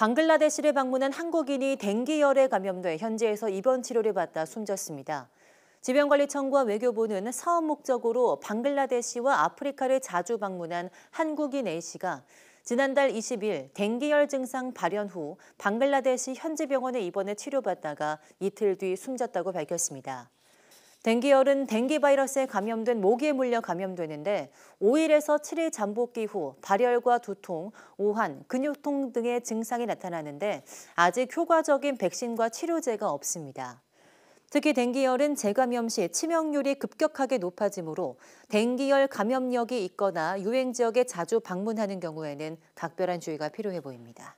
방글라데시를 방문한 한국인이 댕기열에 감염돼 현지에서 입원 치료를 받다 숨졌습니다. 질병관리청과 외교부는 사업 목적으로 방글라데시와 아프리카를 자주 방문한 한국인 A씨가 지난달 20일 댕기열 증상 발현 후 방글라데시 현지 병원에 입원해 치료받다가 이틀 뒤 숨졌다고 밝혔습니다. 댕기열은 댕기 바이러스에 감염된 모기에 물려 감염되는데 5일에서 7일 잠복기 후 발열과 두통, 오한, 근육통 등의 증상이 나타나는데 아직 효과적인 백신과 치료제가 없습니다. 특히 댕기열은 재감염 시 치명률이 급격하게 높아지므로 댕기열 감염력이 있거나 유행 지역에 자주 방문하는 경우에는 각별한 주의가 필요해 보입니다.